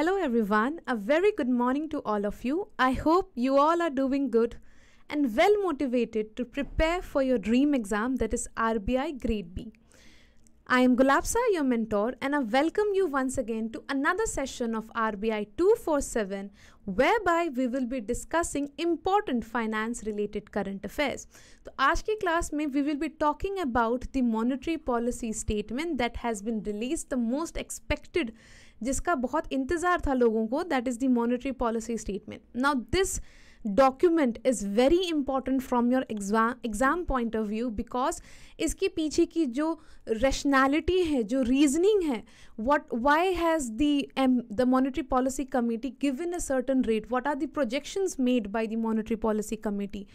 Hello everyone, a very good morning to all of you. I hope you all are doing good and well motivated to prepare for your dream exam that is RBI Grade B. I am Gulabsa, your mentor, and I welcome you once again to another session of RBI 247, whereby we will be discussing important finance related current affairs. So, in today's class में we will be talking about the monetary policy statement that has been released, the most expected जिसका बहुत इंतज़ार था लोगों को that is the monetary policy statement now this document is very important from your exam exam point of view because इसके पीछे की जो रेशनैलिटी है जो रीजनिंग है what why has the M the monetary policy committee give in a certain rate what are the projections made by the monetary policy committee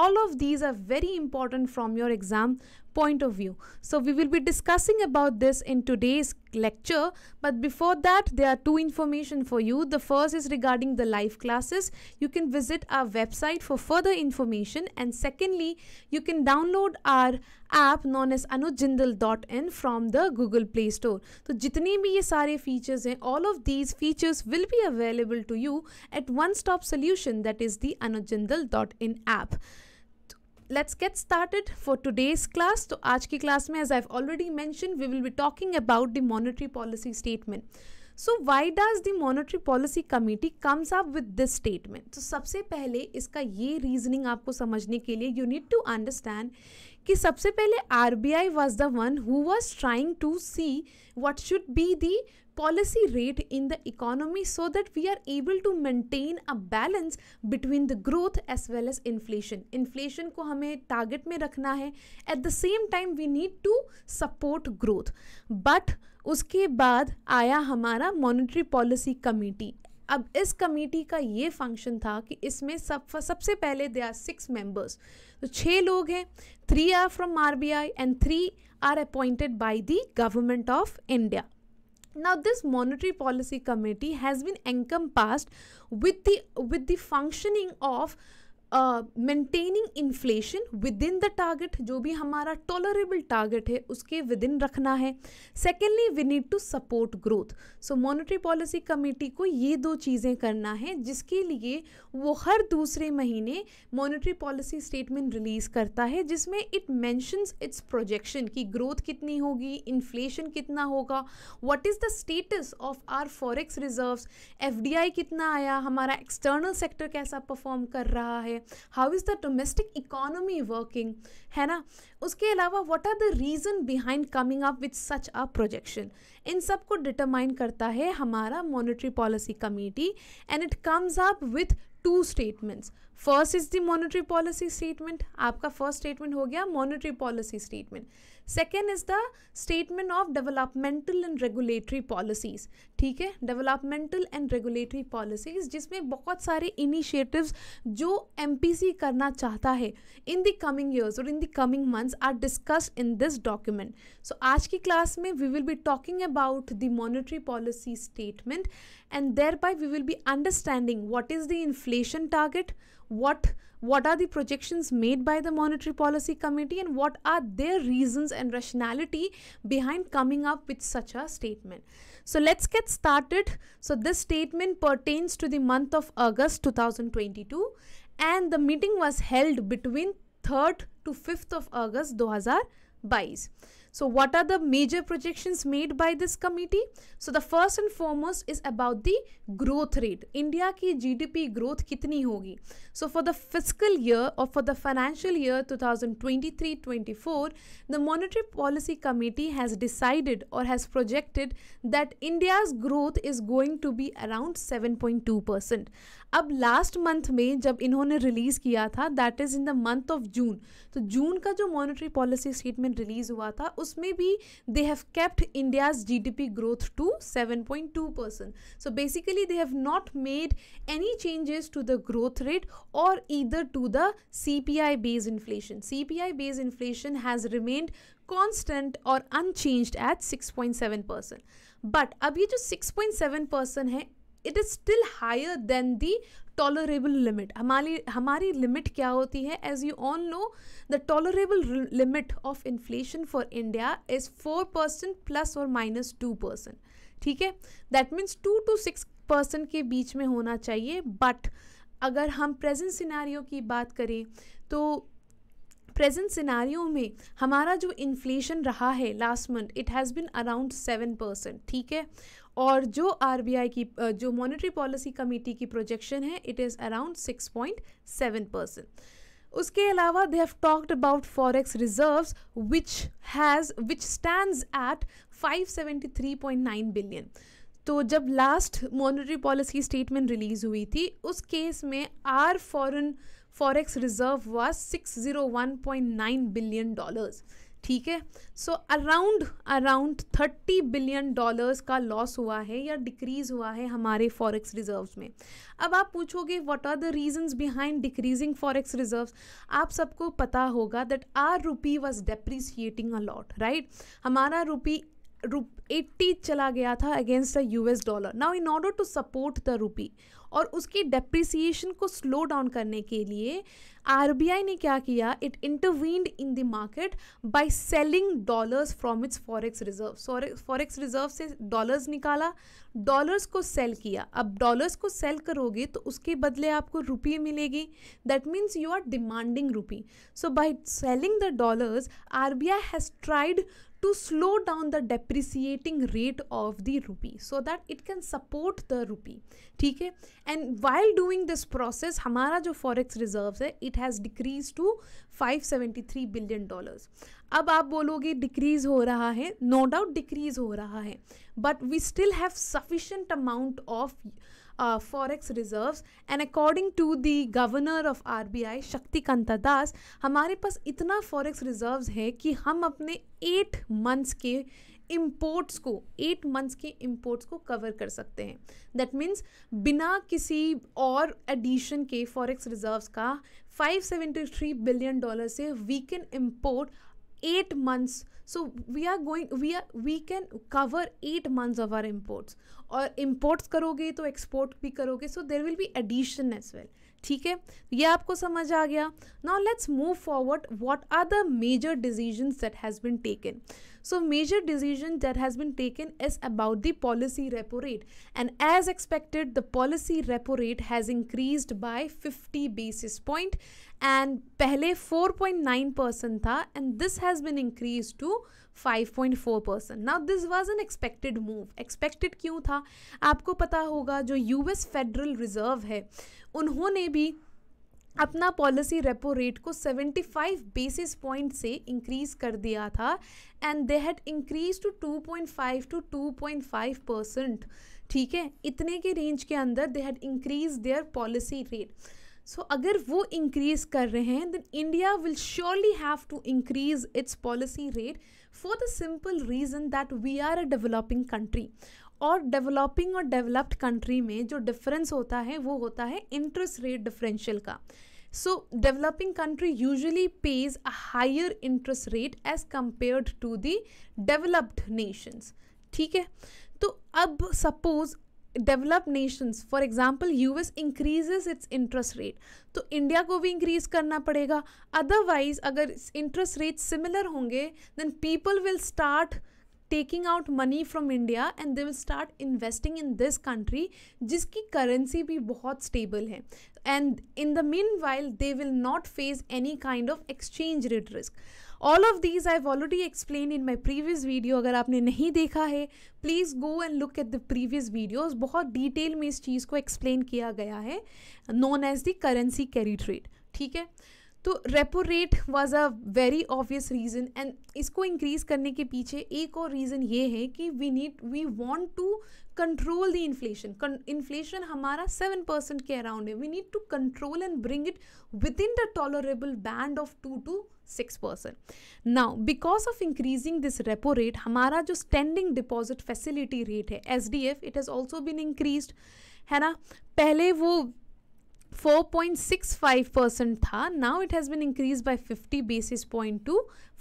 all of these are very important from your exam point of view so we will be discussing about this in today's lecture but before that there are two information for you the first is regarding the live classes you can visit our website for further information and secondly you can download our app known as anujindal.in from the google play store so jitne bhi ye sare features hain all of these features will be available to you at one stop solution that is the anujindal.in app let's get started for today's class तो आज की class में as I already mention we will be talking about the monetary policy statement so why does the monetary policy committee comes up with this statement तो सबसे पहले इसका ये reasoning आपको समझने के लिए यू नीड टू अंडरस्टैंड कि सबसे पहले R B I was the one who was trying to see what should be the policy rate in the economy so that we are able to maintain a balance between the growth as well as inflation inflation ko hame target mein rakhna hai at the same time we need to support growth but uske baad aaya hamara monetary policy committee अब इस committee का ये function था कि इसमें सब सबसे पहले दे आर सिक्स मेंबर्स तो छः लोग हैं three are from RBI and three are appointed by the government of India now this monetary policy committee has been encompassed with the with the functioning of maintaining inflation within the target जो भी हमारा tolerable target है उसके with within रखना है secondly we need to support growth so monetary policy committee को ये दो चीज़ें करना है जिसके लिए वो हर दूसरे महीने मॉनिटरी पॉलिसी स्टेटमेंट रिलीज़ करता है जिसमें इट मैंशंस इट्स प्रोजेक्शन कि ग्रोथ कितनी होगी इन्फ्लेशन कितना होगा what is the status of our forex D I कितना आया हमारा एक्सटर्नल सेक्टर कैसा परफॉर्म कर रहा है how is the domestic economy working है ना उसके अलावा what are the reason behind coming up with such a projection इन सब को डिटरमाइन करता है हमारा monetary policy committee and it comes up with two statements first is the monetary policy statement आपका फर्स्ट स्टेटमेंट हो गया monetary policy statement second is the statement of developmental and regulatory policies ठीक है developmental and regulatory policies जिसमें बहुत सारे initiatives जो M करना चाहता है इन द कमिंग ईयर्स और in the coming months are discussed in this document so आज की क्लास में we will be talking about the monetary policy statement and thereby we will be understanding what is the inflation target what what are the projections made by the monetary policy committee and what are their reasons and rationality behind coming up with such a statement so let's get started so this statement pertains to the month of august 2022 and the meeting was held between 3rd to 5th of august 2022 so what are the major projections made by this committee? So the first and foremost is about the growth rate. India की GDP growth कितनी hogi? So for the fiscal year or for the financial year 2023-24, the Monetary Policy Committee has decided or has projected that India's growth is going to be around 7.2 percent. अब last month में जब इन्होंने release किया था that is in the month of June तो जून का जो मॉनेटरी पॉलिसी स्टेटमेंट रिलीज़ हुआ था उसमें भी they have kept India's GDP growth to 7.2 percent so basically they have not made any changes to the growth rate और either to the C P I based inflation C P I based inflation has remained constant और unchanged at six point seven percent but अब ये जो seven percent है it is still higher than the tolerable limit हमारी हमारी limit क्या होती है as you all know the tolerable limit of inflation for India is four percent plus और माइनस टू परसेंट ठीक है that means two to six percent के बीच में होना चाहिए बट अगर हम प्रेजेंट सिनारियों की बात करें तो प्रेजेंट सिनारियों में हमारा जो इन्फ्लेशन रहा है last month it has been around seven percent ठीक है और जो आर की जो मॉनिटरी पॉलिसी कमेटी की प्रोजेक्शन है it is around six point seven percent उसके अलावा they have talked about forex reserve which has which stand at 573.9 billion तो जब लास्ट मॉनिटरी पॉलिसी स्टेटमेंट रिलीज़ हुई थी उस केस में our foreign forex reserve point 601.9 billion dollars ठीक है so around around thirty billion dollars का लॉस हुआ है या डिक्रीज़ हुआ है हमारे फॉरेक्स रिजर्व्स में अब आप पूछोगे what are the reasons behind decreasing forex reserves आप सबको पता होगा that our rupee was depreciating a lot right हमारा रुपी रूप एट्टी चला गया था against the US dollar now in order to support the rupee और उसकी डेप्रिसिएशन को स्लो डाउन करने के लिए आर ने क्या किया it intervened in the market by selling dollars from its forex reserve forex reserve से डॉलर्स निकाला डॉलर्स को सेल किया अब डॉलर्स को सेल करोगे तो उसके बदले आपको रुपये मिलेगी that means you are demanding rupee so by selling the dollars R B I has tried to slow down the depreciating rate of the rupee so that it can support the rupee theek hai and while doing this process hamara jo forex reserves hai it has decreased to 573 billion dollars अब आप बोलोगे decrease हो रहा है no doubt decrease हो रहा है but we still have sufficient amount of uh, forex reserves and according to the governor of RBI Shaktikanta Das हमारे पास इतना forex reserves है कि हम अपने एट मंथ्स के इम्पोर्ट्स को एट मंथ्स के इम्पोर्ट्स को कवर कर सकते हैं दैट मीन्स बिना किसी और एडिशन के फॉरेक्स रिजर्व्स का 573 बिलियन डॉलर से we can import eight months so we are going we are we can cover eight months of our imports और इम्पोर्ट्स करोगे तो एक्सपोर्ट भी करोगे so there will be addition as well ठीक है तो ये आपको समझ आ गया now let's move forward what are the major decisions that has been taken so major decision that has been taken is about the policy repo rate and as expected the policy repo rate has increase by 50 basis point and पहले 4.9 percent था and this has been increase to 5.4 percent now this was an expected move expected क्यों था आपको पता होगा जो US federal reserve है उन्होंने भी अपना पॉलिसी रेपो रेट को 75 बेसिस पॉइंट से इंक्रीज कर दिया था and they had increase to 2.5 to 2.5 percent ठीक है इतने के रेंज के अंदर they had increase their policy rate so अगर वो इंक्रीज कर रहे हैं then India will surely have to increase its policy rate for the simple reason that we are a developing country और डेवलपिंग और डेवलप्ड कंट्री में जो difference होता है वो होता है इंटरेस्ट रेट डिफरेंशियल का so developing country usually pays a higher interest rate as compared to the developed nations ठीक है तो अब suppose develop nations for example US increases its interest rate तो इंडिया को भी इंक्रीज करना पड़ेगा अदरवाइज अगर इंटरेस्ट रेट सिमिलर होंगे then people will start taking out money from India and they will start investing in this country जिसकी currency भी बहुत स्टेबल है and in the meanwhile they will not face any kind of exchange rate risk all of these I already explain in my previous video अगर आपने नहीं देखा है please go and look at the previous videos बहुत detail में इस चीज़ को एक्सप्लेन किया गया है known as the currency carry trade ठीक है तो repo rate was a very obvious reason and इसको इंक्रीज़ करने के पीछे एक और रीज़न ये है कि we need we want to control the inflation inflation हमारा सेवन परसेंट के अराउंड है we need to control and bring it within the tolerable band of two to six percent now because of increasing this repo rate हमारा जो standing deposit facility rate है S D F it has also been increase है ना पहले वो 4.65% tha now it has been increased by 50 basis point to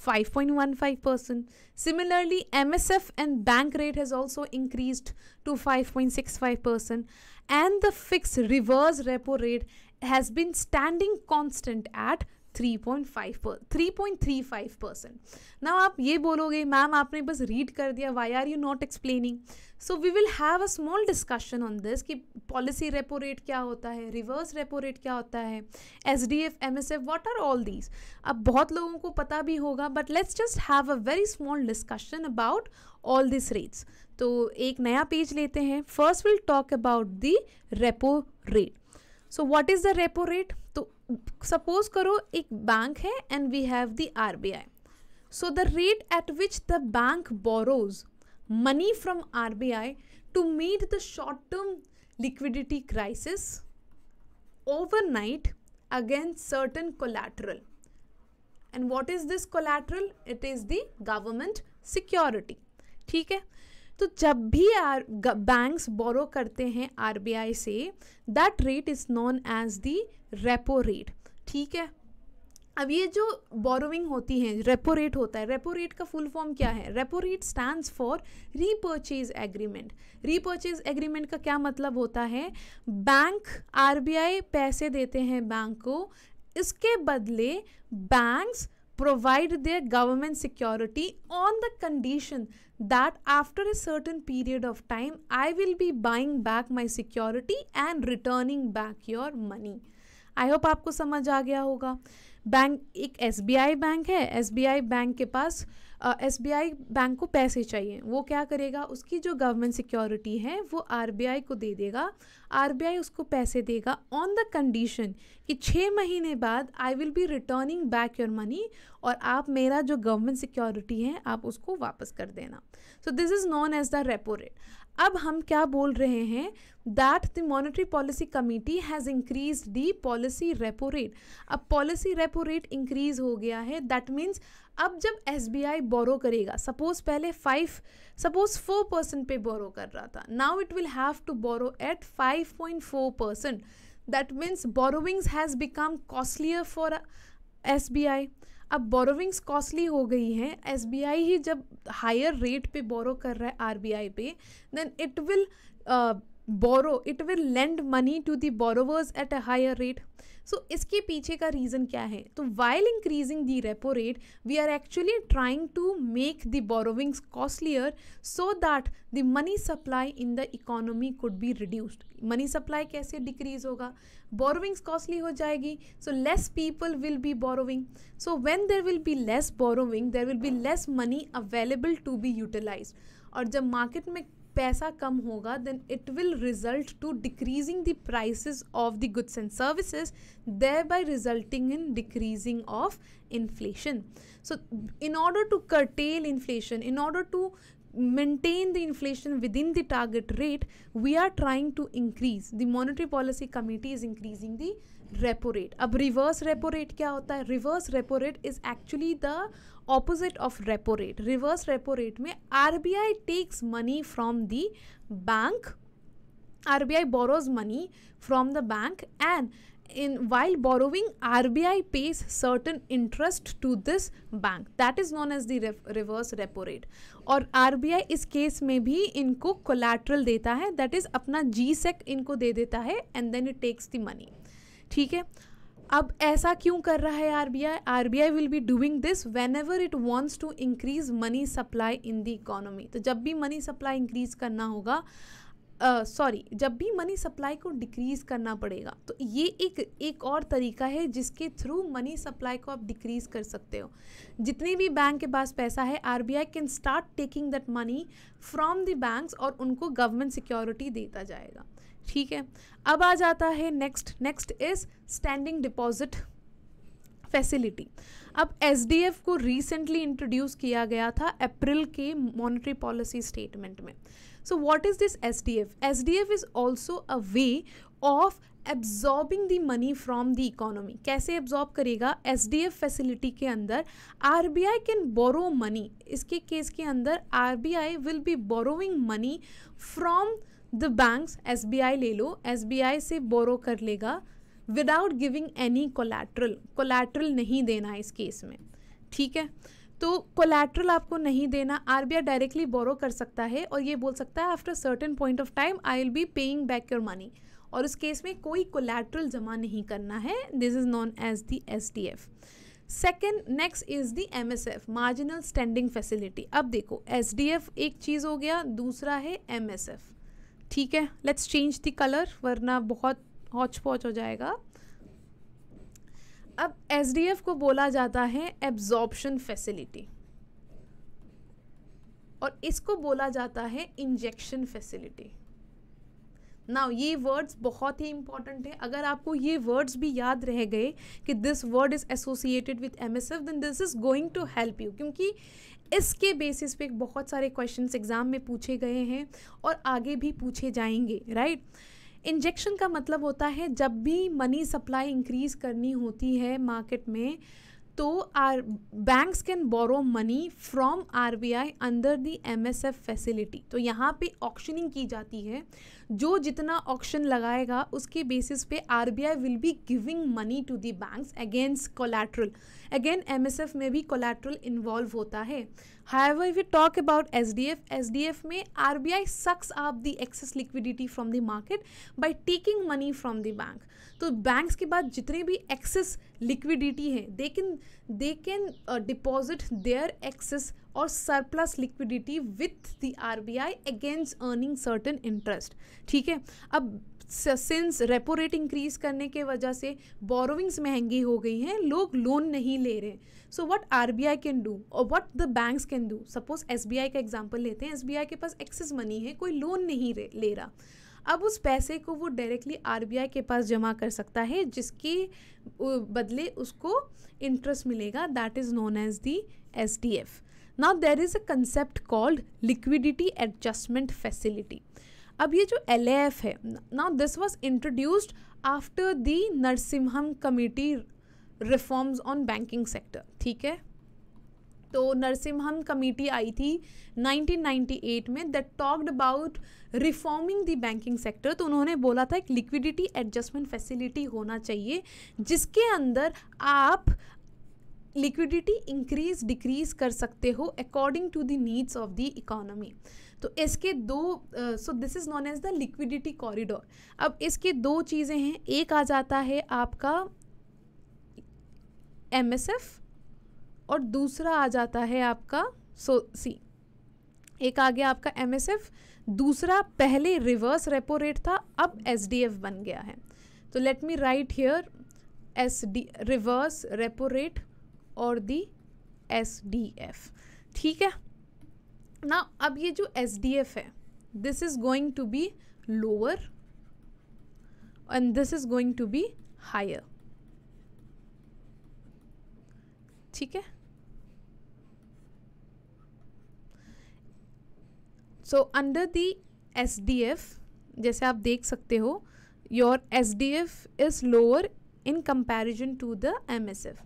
5.15% similarly msf and bank rate has also increased to 5.65% and the fixed reverse repo rate has been standing constant at three point five three point three five percent ना आप ये बोलोगे ma'am आपने बस read कर दिया why are you not explaining so we will have a small discussion on this कि policy repo rate क्या होता है रिवर्स रेपो रेट क्या होता है S D F M S F what are all these अब बहुत लोगों को पता भी होगा but let's just have a very small discussion about all this rates तो एक नया पेज लेते हैं first will talk about the repo rate so what is the repo rate तो सपोज करो एक बैंक है and we have the R B I so the rate at which the bank borrows money from R B I to meet the short term liquidity crisis night against certain collateral and what is this collateral it is the government security ठीक है तो जब भी are banks बोरो करते हैं RBI से that rate is known as the repo rate ठीक है अब ये जो बोरोविंग होती है रेपो रेट होता है रेपो रेट का फुल फॉर्म क्या है repo rate stand for repurchase agreement repurchase agreement का क्या मतलब होता है बैंक आरबीआई पैसे देते हैं बैंक को इसके बदले banks provide their government security on the condition that after a certain period of time I will be buying back my security and returning back your money I hope आपको समझ आ गया होगा बैंक एक S bank है S bank के पास S uh, bank को पैसे चाहिए वो क्या करेगा उसकी जो गवर्नमेंट सिक्योरिटी है वो आर को दे देगा आर उसको पैसे देगा ऑन द कंडीशन कि छः महीने बाद I will be returning back your money और आप मेरा जो गवर्नमेंट सिक्योरिटी है आप उसको वापस कर देना so this is known as the repo rate अब हम क्या बोल रहे हैं that the monetary policy committee has increase the policy repo rate अब पॉलिसी रेपो रेट इंक्रीज हो गया है दैट मीन्स अब जब एस बी आई बोरो करेगा सपोज पहले फाइव सपोज फोर परसेंट पे बोरो कर रहा था now it will have to borrow at five point four percent that means borrowings has become costlier for S B I अब borrowings costly हो गई हैं एस ही जब हायर रेट पे बोरो कर रहा है आर पे then it will borrow it will lend money to the borrowers at a higher rate so इसके पीछे का रीज़न क्या है तो while increasing the repo rate we are actually trying to make the borrowings costlier so that the money supply in the economy could be reduced money supply कैसे decrease होगा borrowings costly हो जाएगी so less people will be borrowing so when there will be less borrowing there will be less money available to be utilize और जब market में पैसा कम होगा then it will result to decreasing the prices of the goods and services thereby resulting in decreasing of inflation so in order to curtail inflation in order to maintain the inflation within the target rate we are trying to increase the monetary policy committee is increasing the repo rate अब reverse repo rate क्या होता है reverse repo rate is actually the opposite of repo rate reverse repo rate में R B I takes money from the bank I borrows money from the bank and in while borrowing I pays certain interest to this bank that is known as the reverse repo rate और R B I इस case में भी इनको collateral देता है that is अपना जी सेक इनको दे देता है and then it takes the money ठीक है अब ऐसा क्यों कर रहा है R R B I B I will be doing this whenever it wants to increase money supply in the economy तो जब भी मनी सप्लाई इंक्रीज करना होगा सॉरी uh, जब भी मनी सप्लाई को डिक्रीज़ करना पड़ेगा तो ये एक एक और तरीका है जिसके थ्रू मनी सप्लाई को आप डिक्रीज़ कर सकते हो जितने भी बैंक के पास पैसा है R B I can start taking that money from the banks और उनको गवर्नमेंट सिक्योरिटी देता जाएगा ठीक है अब आ जाता है next next is standing deposit facility अब एस को रिसेंटली इंट्रोड्यूस किया गया था अप्रैल के मॉनिटरी पॉलिसी स्टेटमेंट में so what is this S D F S D F is also a way of absorbing the money from the economy कैसे absorb करेगा एस डी एफ फैसिलिटी के अंदर R B I can borrow money इसके case के अंदर R B I will be borrowing money from the banks S ले लो S से बोरो कर लेगा without giving any collateral collateral नहीं देना इस केस में ठीक है तो कोलेट्रल आपको नहीं देना आर डायरेक्टली बोरो कर सकता है और ये बोल सकता है after certain point of time I will be paying back your money और उस केस में कोई कोलेट्रल जमा नहीं करना है this is known as the S D F second next is the M S F marginal standing facility अब देखो एस डी एफ एक चीज़ हो गया दूसरा है एम एस एफ ठीक है लेट्स चेंज द कलर वरना बहुत हौच पौच हो जाएगा अब एस को बोला जाता है एब्जॉर्बशन फैसिलिटी और इसको बोला जाता है इंजेक्शन फैसिलिटी ना ये वर्ड्स बहुत ही इंपॉर्टेंट है अगर आपको ये वर्ड्स भी याद रह गए कि this word is associated with M S F then this is going to help you क्योंकि इसके बेसिस पे बहुत सारे क्वेश्चंस एग्ज़ाम में पूछे गए हैं और आगे भी पूछे जाएंगे राइट इंजेक्शन का मतलब होता है जब भी मनी सप्लाई इंक्रीज़ करनी होती है मार्केट में तो our banks can borrow money from R B I under the M S F facility तो यहाँ पे ऑक्शनिंग की जाती है जो जितना ऑक्शन लगाएगा उसके बेसिस पे R B I will be giving money to the banks against collateral again F में भी कोलेट्रल इन्वॉल्व होता है hi if you talk about D F में I sucks up the excess liquidity from the market by taking money from the bank तो banks के बाद जितने भी एक्सेस लिक्विडिटी है they can they can deposit their excess और surplus liquidity with the I against earning certain interest ठीक है अब सिंस रेपो रेट इंक्रीज करने के वजह से बोरोविंग्स महंगी हो गई हैं लोग लोन नहीं ले रहे so what R B I can do और what the banks can do suppose S B I का एग्जाम्पल लेते हैं एस बी आई के पास एक्सेस मनी है कोई लोन नहीं ले रहा अब उस पैसे को वो डायरेक्टली आर के पास जमा कर सकता है जिसके बदले उसको इंटरेस्ट मिलेगा that is known as the S D F now there is a concept called liquidity adjustment facility अब ये जो एल है ना this was introduced after the Narasimham committee reforms on banking sector ठीक है तो नरसिम्हम कमेटी आई थी 1998 में that talked about reforming the banking sector तो उन्होंने बोला था एक लिक्विडिटी एडजस्टमेंट फैसिलिटी होना चाहिए जिसके अंदर आप लिक्विडिटी इंक्रीज डिक्रीज कर सकते हो according to the needs of the economy तो इसके दो so this is known as the liquidity corridor अब इसके दो चीज़ें हैं एक आ जाता है आपका एम और दूसरा आ जाता है आपका सो so, सी एक आ गया आपका एम दूसरा पहले रिवर्स रेपो रेट था अब एस बन गया है तो let me write here S D reverse repo rate और दी एस डी एफ ठीक है ना अब ये जो एस डी एफ है this is going to be lower and this is going to be higher ठीक है so under the S D F जैसे आप देख सकते हो your S D F is lower in comparison to the M S F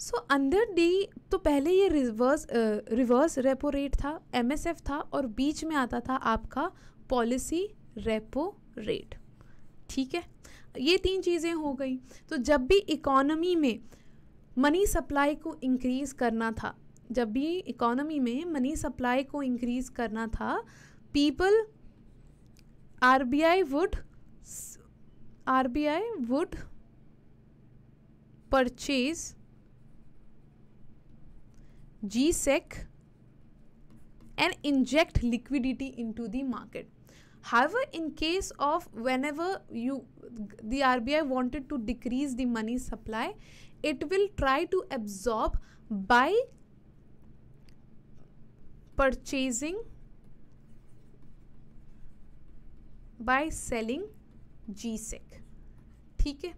so अंदर डी तो पहले ये रिवर्स रिवर्स रेपो रेट था एम था और बीच में आता था आपका पॉलिसी रेपो रेट ठीक है ये तीन चीज़ें हो गई तो जब भी इकोनॉमी में मनी सप्लाई को इंक्रीज़ करना था जब भी इकोनॉमी में मनी सप्लाई को इंक्रीज़ करना था people R B I would R B I would purchase G sec and inject liquidity into the market हाइव in case of whenever you the R B I wanted to decrease the money supply it will try to absorb by purchasing by selling G sec ठीक है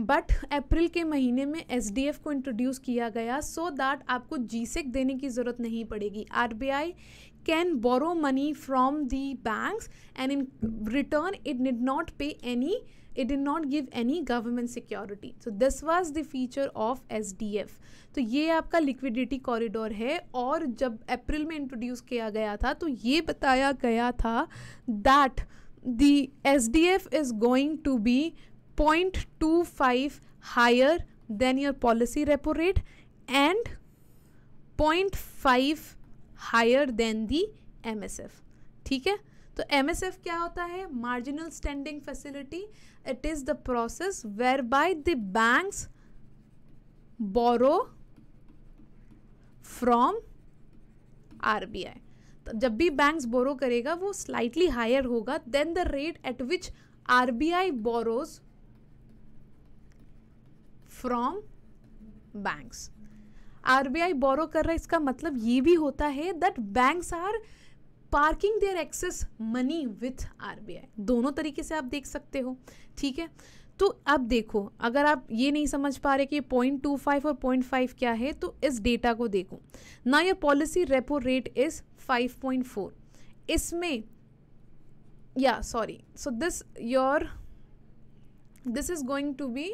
but अप्रैल के महीने में S को introduce किया गया सो so that आपको जी e देने की ज़रूरत नहीं पड़ेगी R can borrow money from the banks and in return it did not pay any it not give any government security so this was the feature of S D F तो ये आपका liquidity corridor है और जब अप्रैल में introduce किया गया था तो ये बताया गया था that the S D F is going to be point two five your policy repo rate and point five higher than the M S F ठीक है तो एम क्या होता है marginal standing facility it is the process where by the banks borrow from R B तो जब भी banks borrow करेगा वो स्लाइटली हायर होगा than the rate at which R B I borrows from banks R B I borrow कर रहा है इसका मतलब ये भी होता है that banks are parking their excess money with R B I दोनों तरीके से आप देख सकते हो ठीक है तो अब देखो अगर आप ये नहीं समझ पा रहे कि पॉइंट टू फाइव और पॉइंट फाइव क्या है तो इस डेटा को देखो ना ये policy repo rate is five point four इसमें या sorry so this your this is going to be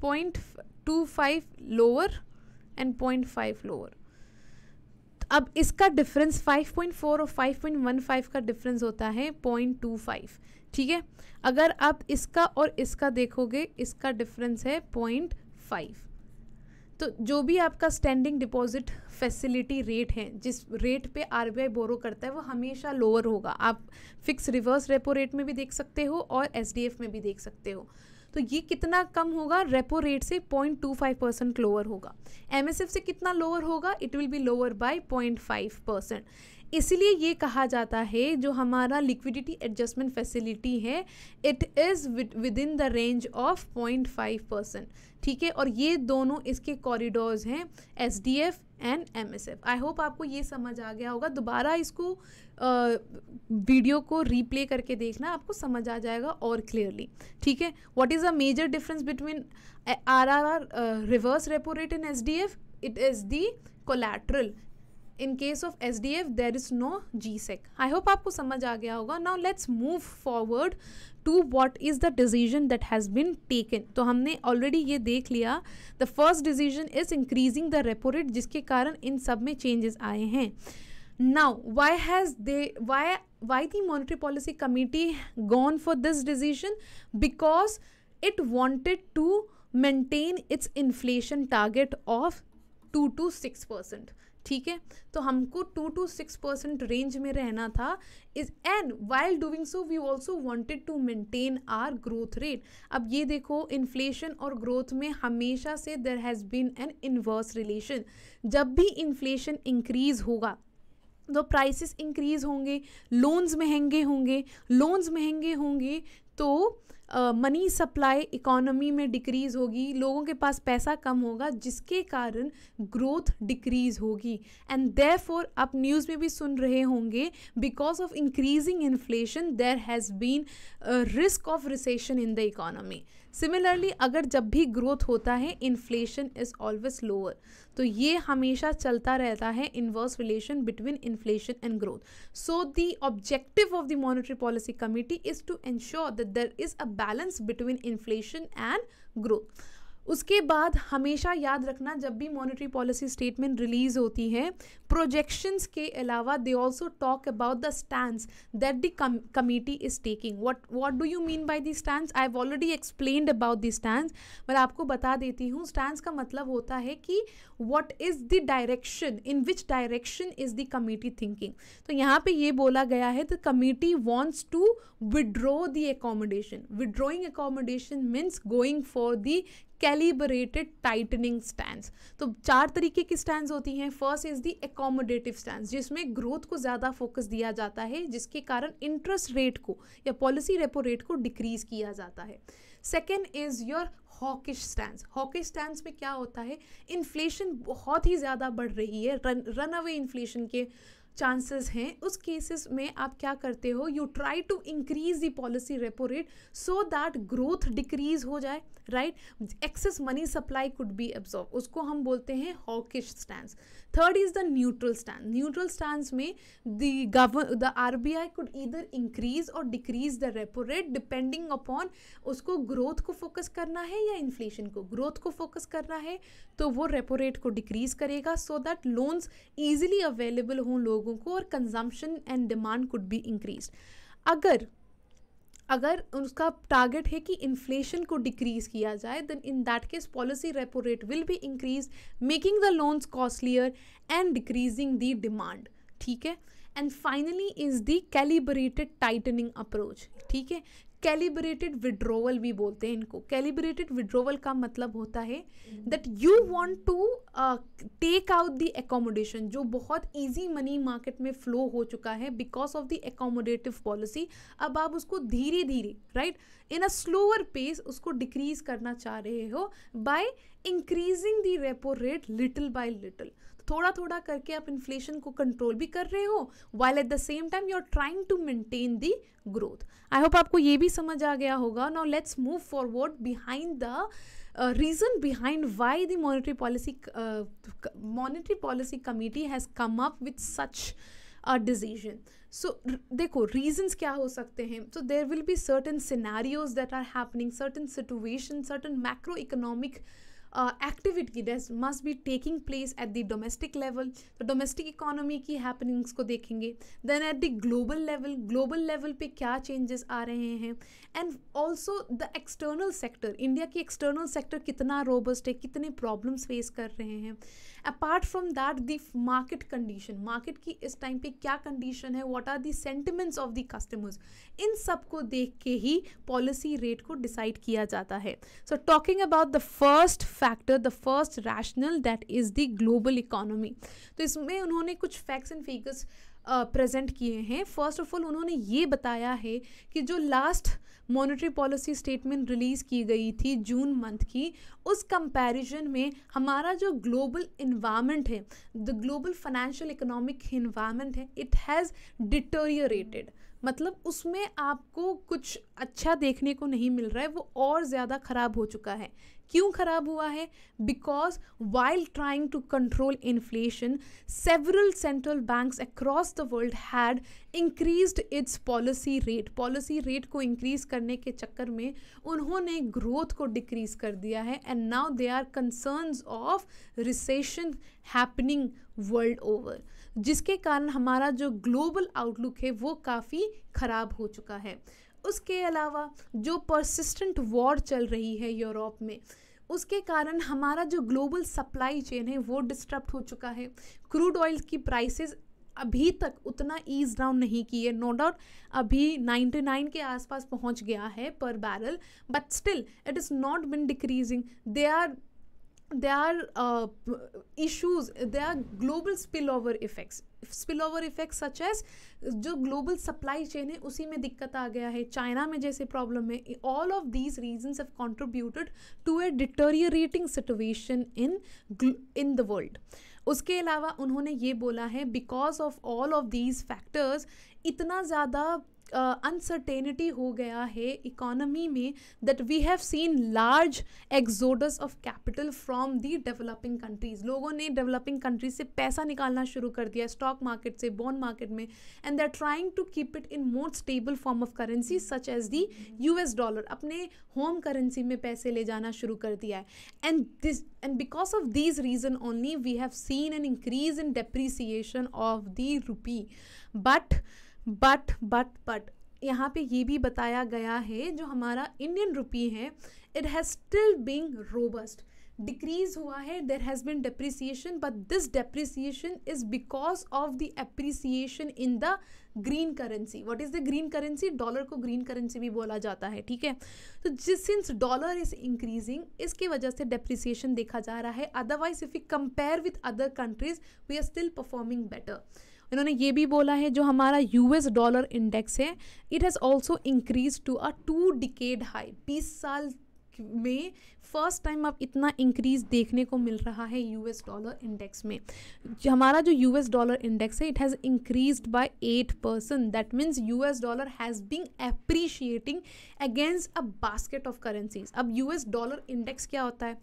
point two five lower and point five lower अब इसका डिफरेंस 5.4 और 5.15 का डिफरेंस होता है 0.25 ठीक है अगर आप इसका और इसका देखोगे इसका डिफरेंस है 0.5 तो जो भी आपका स्टैंडिंग डिपॉजिट फैसिलिटी रेट है जिस रेट पे आरबीआई बोरो करता है वो हमेशा लोअर होगा आप फिक्स रिवर्स रेपो रेट में भी देख सकते हो और एसडीएफ में भी देख सकते हो तो ये कितना कम होगा रेपो रेट से 0.25 परसेंट लोअर होगा एम से कितना लोअर होगा it will be lower by 0.5 percent इसलिए ये कहा जाता है जो हमारा लिक्विडिटी एडजस्टमेंट फैसिलिटी है it is within the range of point five percent ठीक है और ये दोनों इसके कॉरिडोर्स हैं S D F and M S F I hope आपको ये समझ आ गया होगा दोबारा इसको आ, वीडियो को रीप्ले करके देखना आपको समझ आ जाएगा और क्लियरली ठीक है what is a major difference between R R R reverse repo rate in S D F it is the collateral in case of S D F there is no G sec I hope आपको समझ आ गया होगा now let's move forward to what is the decision that has been taken तो हमने already ये देख लिया the first decision is increasing the repo rate जिसके कारण इन सब में चेंजेस आए हैं now why has they why why the monetary policy committee gone for this decision because it wanted to maintain its inflation target of two to six percent ठीक है तो हमको two to six percent range में रहना था is and while doing so we also wanted to maintain our growth rate अब ये देखो इन्फ्लेशन और ग्रोथ में हमेशा से there has been an inverse relation जब भी इन्फ्लेशन इंक्रीज होगा तो प्राइसेस इंक्रीज होंगे लोन्स महंगे होंगे लोन्स महंगे होंगे तो मनी सप्लाई इकोनॉमी में डिक्रीज़ होगी लोगों के पास पैसा कम होगा जिसके कारण ग्रोथ डिक्रीज़ होगी एंड देर फोर आप न्यूज़ में भी सुन रहे होंगे because of increasing inflation there has been risk of recession in the economy similarly अगर जब भी ग्रोथ होता है इन्फ्लेशन इज़ ऑलवेज लोअर तो ये हमेशा चलता रहता है inverse relation between inflation and growth so the objective of the monetary policy committee is to ensure that there is a balance between inflation and growth उसके बाद हमेशा याद रखना जब भी मॉनेटरी पॉलिसी स्टेटमेंट रिलीज होती है प्रोजेक्शंस के अलावा they also talk about the stand that the committee is taking what what do you mean by the stand I have already explain about the stand मैं आपको बता देती हूँ stand का मतलब होता है कि what is the direction in which direction is the committee thinking तो यहाँ पर ये बोला गया है the committee wants to withdraw the accommodation withdrawing accommodation means going for the calibrated tightening stand तो चार तरीके की स्टैंड होती हैं first is the accommodative stand जिसमें ग्रोथ को ज़्यादा फोकस दिया जाता है जिसके कारण इंटरेस्ट रेट को या पॉलिसी रेपो रेट को डिक्रीज किया जाता है second is your hawkish stand hawkish stand में क्या होता है इन्फ्लेशन बहुत ही ज़्यादा बढ़ रही है रन रन अवे इन्फ्लेशन के चांसेस हैं उस केसेस में आप क्या करते हो you try to increase the policy repo rate so that growth decrease हो जाए right excess money supply could be absorb उसको हम बोलते हैं hawkish stand third is the neutral stand neutral stand में दव the R B I could इधर increase और decrease the repo rate depending upon उसको ग्रोथ को फोकस करना है या इन्फ्लेशन को ग्रोथ को फोकस करना है तो वो रेपो रेट को डिक्रीज करेगा so that loans easily available हों लोगों को और कंजम्पन एंड डिमांड कुड भी इंक्रीज अगर अगर उसका टारगेट है कि इन्फ्लेशन को डिक्रीज किया जाए then in that case policy repo rate will be increase making the loans costlier and decreasing the demand ठीक है and finally is the calibrated tightening approach ठीक है कैलिब्रेटेड विड्रोवल भी बोलते हैं इनको कैलिब्रेटेड विड्रोवल का मतलब होता है that you want to take out the accommodation जो बहुत इजी मनी मार्केट में फ्लो हो चुका है because of the accommodative policy अब आप उसको धीरे धीरे right in a slower pace उसको डिक्रीज करना चाह रहे हो by increasing the repo rate little by little थोड़ा थोड़ा करके आप इन्फ्लेशन को कंट्रोल भी कर रहे हो while at the same time you are trying to maintain the growth I hope आपको ये भी समझ आ गया होगा now let's move forward behind the reason behind why the monetary policy monetary policy committee has come up with such such so देखो reasons क्या हो सकते हैं so there will be certain scenarios that are happening certain situation certain macroeconomic activity that must be taking place at the domestic level तो domestic economy की happenings को देखेंगे then at the global level global level पे क्या changes आ रहे हैं and also the external sector India की एक्सटर्नल सेक्टर कितना रोबस्ट है कितने प्रॉब्लम्स फेस कर रहे हैं apart from that the market condition market की इस टाइम पे क्या कंडीशन है what are the sentiments of the customers इन सब को देख के ही पॉलिसी रेट को डिसाइड किया जाता है so talking about the first fact factor the first rational that is the global economy तो इसमें उन्होंने कुछ फैक्ट्स एंड फिगर्स प्रेजेंट किए हैं फर्स्ट ऑफ ऑल उन्होंने ये बताया है कि जो last monetary policy statement release की गई थी जून मंथ की उस कंपैरिजन में हमारा जो ग्लोबल इन्वायरमेंट है the global financial economic environment है इट हैज़ डिटोरियरेटेड मतलब उसमें आपको कुछ अच्छा देखने को नहीं मिल रहा है वो और ज़्यादा ख़राब हो चुका है क्यों खराब हुआ है because while trying to control inflation several central banks across the world had increased its policy rate policy rate को इंक्रीज करने के चक्कर में उन्होंने ग्रोथ को डिक्रीज कर दिया है and now they are concern of recession happening world over जिसके कारण हमारा जो ग्लोबल आउटलुक है वो काफ़ी ख़राब हो चुका है उसके अलावा जो परसिस्टेंट वॉर चल रही है यूरोप में उसके कारण हमारा जो ग्लोबल सप्लाई चेन है वो डिस्टर्ब हो चुका है क्रूड ऑयल की प्राइसेस अभी तक उतना ईज डाउन नहीं की है नो डाउट अभी 99 के आसपास पहुंच गया है पर barrel but still it is not been decreasing they are they are issues they are global spill over effects spill over effect such as जो ग्लोबल सप्लाई चेन है उसी में दिक्कत आ गया है चाइना में जैसे प्रॉब्लम है all of these reasons have contributed to a deteriorating situation in in the world उसके अलावा उन्होंने ये बोला है because of all of these factors इतना ज़्यादा अनसर्टेनिटी uh, हो गया है इकोनॉमी में that we have seen large exodus of capital from the developing countries लोगों ने डेवलपिंग कंट्रीज से पैसा निकालना शुरू कर दिया स्टॉक मार्केट से बॉन्ड मार्केट में and they are trying to keep it in more stable form of currency such as the U S dollar अपने होम करेंसी में पैसे ले जाना शुरू कर दिया है and this and because of these reason only we have seen an increase in depreciation of the rupee but but but but यहाँ पे ये भी बताया गया है जो हमारा इंडियन रुपी है it has still being robust decrease हुआ है there has been depreciation but this depreciation is because of the appreciation in the green currency what is the green currency dollar को ग्रीन करेंसी भी बोला जाता है ठीक है तो जिस सिंस डॉलर इज़ इंक्रीजिंग इसकी वजह से डेप्रिसिएशन देखा जा रहा है otherwise if you compare with other countries we are still performing better इन्होंने ये भी बोला है जो हमारा यूएस डॉलर इंडेक्स है it has also increase to a two decade high बीस साल में फर्स्ट टाइम अब इतना इंक्रीज देखने को मिल रहा है यूएस डॉलर इंडेक्स में हमारा जो यूएस डॉलर इंडेक्स है it has increase by eight percent that means US dollar has been appreciating against a basket of currencies अब यूएस डॉलर इंडेक्स क्या होता है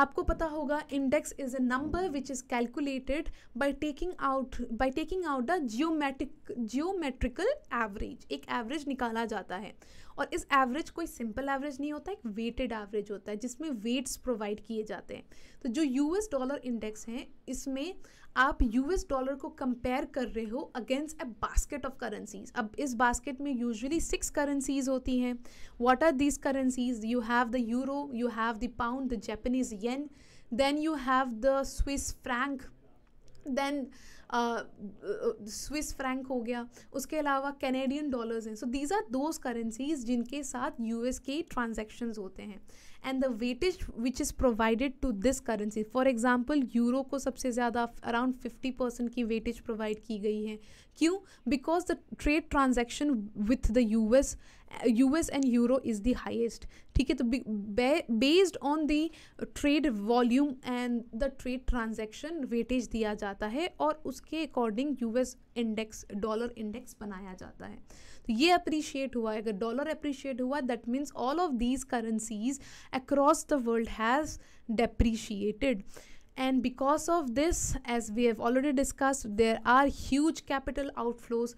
आपको पता होगा index is a number which is calculated by taking out by taking out the geometric geometrical average एक average निकाला जाता है और इस एवरेज कोई सिंपल एवरेज नहीं होता एक वेटेड एवरेज होता है जिसमें वेट्स प्रोवाइड किए जाते हैं तो जो यूएस डॉलर इंडेक्स हैं इसमें आप यूएस डॉलर को कंपेयर कर रहे हो against a basket of currencies अब इस बास्केट में यूजुअली सिक्स करेंसीज होती हैं what are these currencies you have the euro you have the pound the Japanese yen then you have the Swiss franc then Swiss franc हो गया उसके अलावा Canadian dollars हैं so these are those currencies जिनके साथ एस के transactions होते हैं and the weightage which is provided to this currency for example euro को सबसे ज़्यादा अराउंड फिफ्टी परसेंट की वेटेज प्रोवाइड की गई है क्यों because the trade transaction with the U S U S and euro is the highest ठीक है तो based on the trade volume and the trade transaction weightage दिया जाता है और उसके according U S index dollar index बनाया जाता है तो ये अप्रिशिएट हुआ है अगर डॉलर अप्रिशिएट हुआ that means all of these currencies across the world has depreciated and because of this as we have already discussed there are huge capital outflows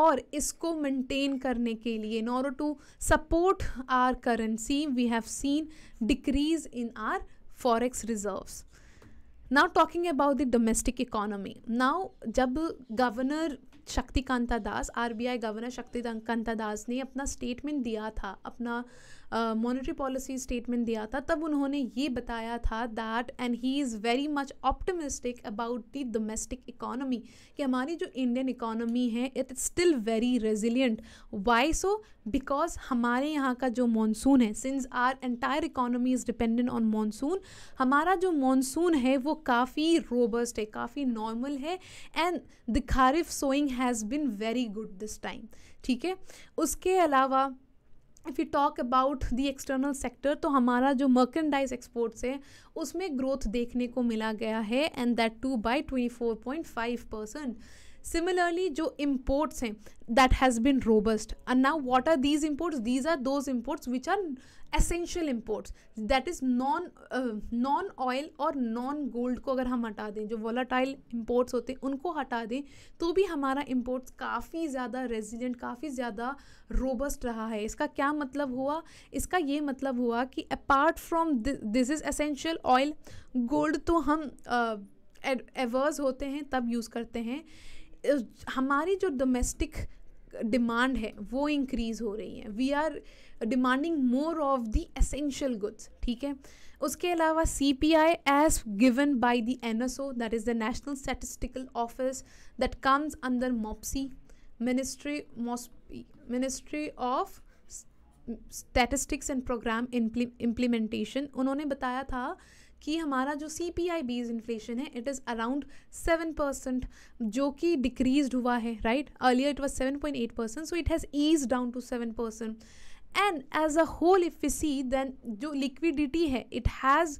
और इसको मेंटेन करने के लिए in order to support our currency we have seen decrease in our forex reserves now talking about the domestic economy now जब governor Shaktikanta Das RBI governor Shaktikanta Das ने अपना statement दिया था अपना मॉनिटरी पॉलिसी स्टेटमेंट दिया था तब उन्होंने ये बताया था that and he is very much optimistic about the domestic economy कि हमारी जो इंडियन इकोनॉमी है it is still very resilient why so because हमारे यहाँ का जो मानसून है since our entire economy is dependent on monsoon हमारा जो मानसून है वो काफ़ी रोबस्ट है काफ़ी नॉर्मल है and the kharif sowing has been very good this time ठीक है उसके अलावा if you talk about the external sector तो हमारा जो मर्केंडाइज एक्सपोर्ट्स है उसमें ग्रोथ देखने को मिला गया है and that too by twenty four point five percent similarly जो इम्पोर्ट्स हैं that has been robust and now what are these imports these are those imports which are essential imports that is non non oil और non gold को अगर हम हटा दें जो volatile imports होते हैं उनको हटा दें तो भी हमारा इम्पोर्ट्स काफ़ी ज़्यादा रेजिलेंट काफ़ी ज़्यादा रोबस्ट रहा है इसका क्या मतलब हुआ इसका ये मतलब हुआ कि apart from this is essential oil gold तो हम एवर्स uh, होते हैं तब यूज़ करते हैं हमारी जो डोमेस्टिक डिमांड है वो इंक्रीज़ हो रही है we are demanding more of the essential goods ठीक है उसके अलावा C P I as given by the N S O that is the national statistical office that comes under मॉपसी ministry MoSPI ministry of statistics and programme implementation उन्होंने बताया था कि हमारा जो सी पी आई बीज इन्फ्लेशन है it is around seven percent जो कि डिक्रीज हुआ है right earlier it was seven point eight percent so it has ease down to seven percent and as a whole if you see then जो liquidity है it has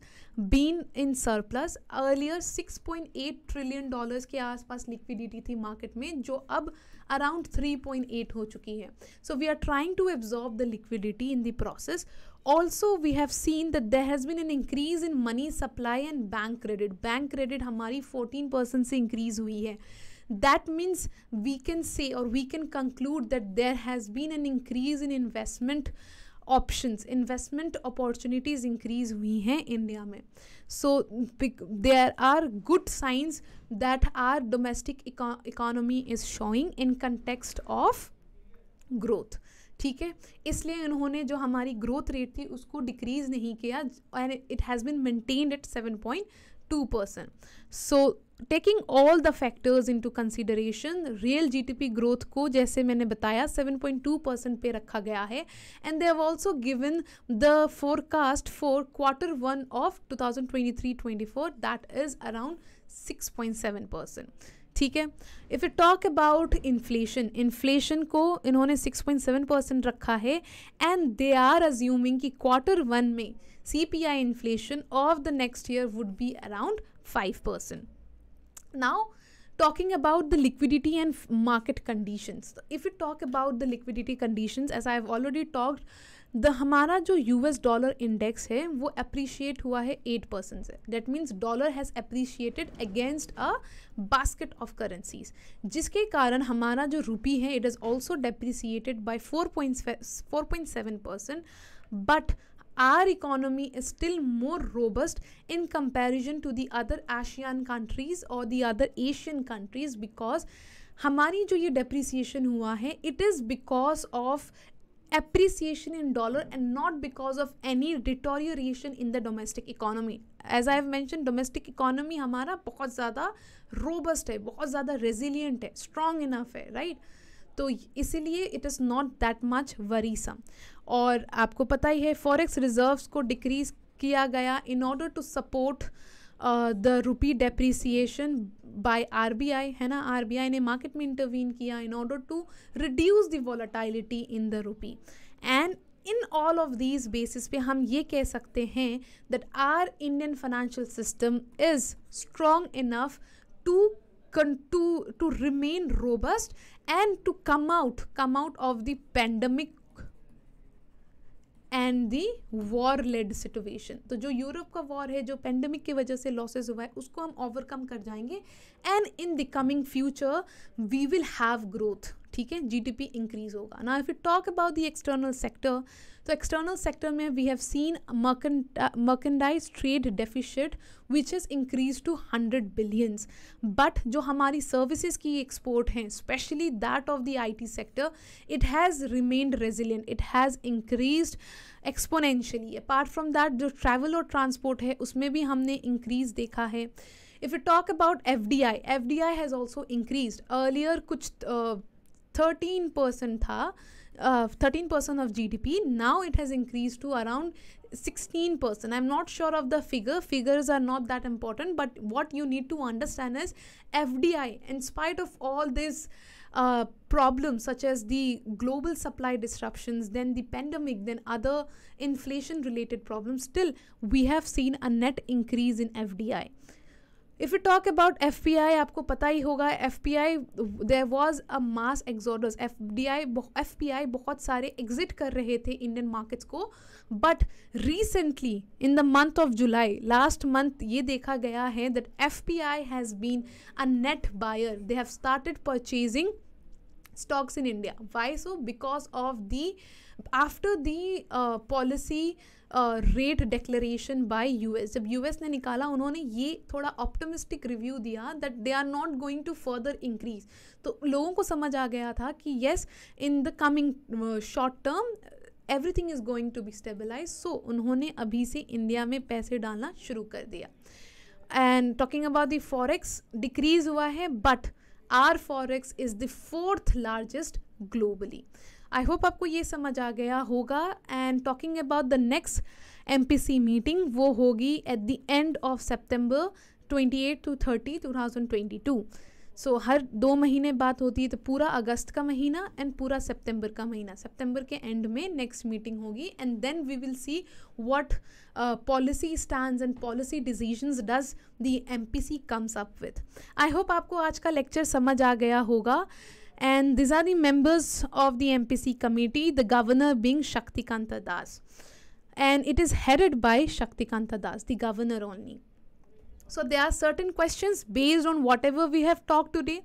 been in surplus earlier six point eight trillion dollars के आसपास liquidity थी market में जो अब around three point eight हो चुकी है so we are trying to absorb the liquidity in the process Also, we have seen that there has been an increase in money supply and bank credit. Bank credit हमारी fourteen percent से increase हुई that means we can say or we can conclude that there has been an increase in investment options investment opportunities increase हुई in India में so there are good signs that our domestic economy is showing in context of growth ठीक है इसलिए इन्होंने जो हमारी growth rate थी उसको डिक्रीज़ नहीं किया and it has been maintained at seven point two percent so taking all the factors into consideration real P growth को जैसे मैंने बताया 7.2 परसेंट पे रखा गया है and they have given the forecast for quarter one of 2023-24 that is around 6.7 percent ठीक है if you talk about inflation inflation को इन्होंने 6.7 परसेंट रखा है एंड दे आर अज्यूमिंग कि क्वार्टर वन में C P I inflation of the next year would be around five percent now talking about the liquidity and market conditions if you talk about the liquidity condition as I have already talked the हमारा जो you S dollar index है वो appreciate हुआ है eight percent से that means dollar has appreciated against a basket of currencies जिसके कारण हमारा जो रुपी है it is also depreciated by four point four point seven percent but our economy is still more robust in comparison to the other ASEAN countries और the other Asian countries because हमारी जो ये depreciation हुआ है it is because of appreciation in dollar and not because of any deterioration in the domestic economy as i have mentioned domestic economy hamara bahut zyada robust hai bahut zyada resilient hai strong enough hai right? तो इसीलिए it is not that much worrisome और आपको पता ही है forex reserves को decrease किया गया in order to support the rupee depreciation by RBI है ना आरबीआई ने मार्केट में इंटरवीन किया in order to reduce the volatility in the rupee and in all of these basis पे हम ये कह सकते हैं that our Indian financial system is strong enough to to to remain robust and to come out come out of the pandemic and the war led situation तो जो Europe का war है जो पेंडेमिक की वजह से लॉसेज हुआ है उसको हम ओवरकम कर जाएंगे and in the coming future we will have growth ठीक है जी पी इंक्रीज होगा ना if you talk about the external sector तो एक्सटर्नल सेक्टर में we have seen merchandise trade deficit which is increase to hundred billions but जो हमारी services की export हैं specially that of the I T sector it has remained resilient it has increase exponentially apart from that जो travel और transport है उसमें भी हमने इंक्रीज देखा है if you talk about F D I F D I has also increase earlier कुछ thirteen uh, percent था uh, 13% of GDP. Now it has increased to around 16%. I'm not sure of the figure. Figures are not that important. But what you need to understand is FDI, in spite of all these uh, problems such as the global supply disruptions, then the pandemic, then other inflation related problems, still we have seen a net increase in FDI. If you talk about F P I आपको पता ही होगा F P I there was a mass exodus F D I F P I बहुत सारे exit कर रहे थे Indian markets को but recently in the month of July last month ये देखा गया है that F P I has been a net buyer they have started purchasing stocks in India why so because of the after the policy rate declaration by US जब US ने निकाला उन्होंने ये थोड़ा ऑप्टोमिस्टिक रिव्यू दिया that they are not going to further increase तो लोगों को समझ आ गया था कि yes in the coming short term everything is going to be stabilize so उन्होंने अभी से इंडिया में पैसे डालना शुरू कर दिया and talking about the forex decrease हुआ है but our forex is the fourth largest globally I hope आपको ये समझ आ गया होगा and talking about the next M meeting वो होगी at the end of September twenty eight to thirty two thousand twenty two so हर दो महीने बात होती है तो पूरा अगस्त का महीना एंड पूरा सितंबर का महीना सितंबर के एंड में नेक्स्ट मीटिंग होगी and then we will see what policy stand and policy decisions does the MPC comes up with I hope आपको आज का लेक्चर समझ आ गया होगा and these are the members of the MPC committee, the governor being Shaktikanta Das. And it is headed by Shaktikanta Das, the governor only. So they are certain question based on whatever we have talk today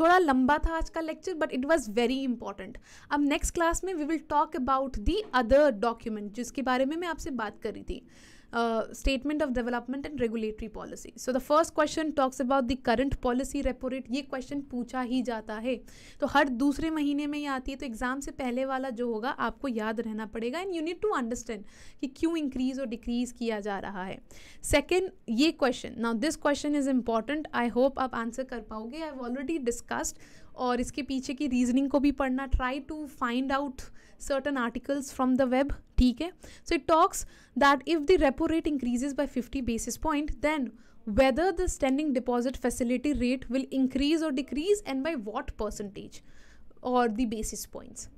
थोड़ा लंबा था आज का lecture but it was very important अब next class में we will talk about the other document जिसके बारे में मैं baat kar rahi thi. Statement of development and and policy so the first question talks about about the policy policy repo ये question पूछा ही जाता है तो हर दूसरे महीने में ही आती है तो एग्जाम से पहले वाला जो होगा आपको याद रहना पड़ेगा and you need to understand कि क्यों इंक्रीज और डिक्रीज किया जा रहा है सेकेंड ये question now this question is important I hope आप आंसर कर पाओगे आई हैव ऑलरेडी डिस्कस्ड और इसके पीछे की रीजनिंग को भी पढ़ना try to find out certain articles from the web TK. so it talks that if the repo rate increases by 50 basis point then whether the standing deposit facility rate will increase or decrease and by what percentage or the basis points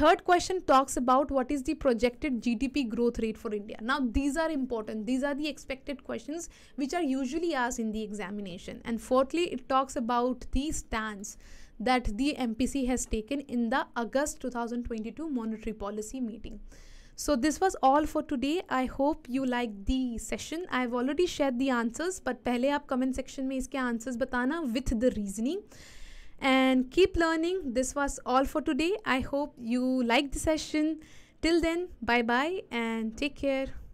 third question talks about what is the projected GDP growth rate for India. Now, these are important. These are the expected questions which are usually asked in the examination. And fourthly, it talks about the stance that the MPC has taken in the August 2022 monetary policy meeting. So this was all for today. I hope you like the session. I have already shared the answers, but पहले आप comment section में इसके answers बताना with the reasoning. And keep learning. This was all for today. I hope you like the session. Till then, bye bye and take care.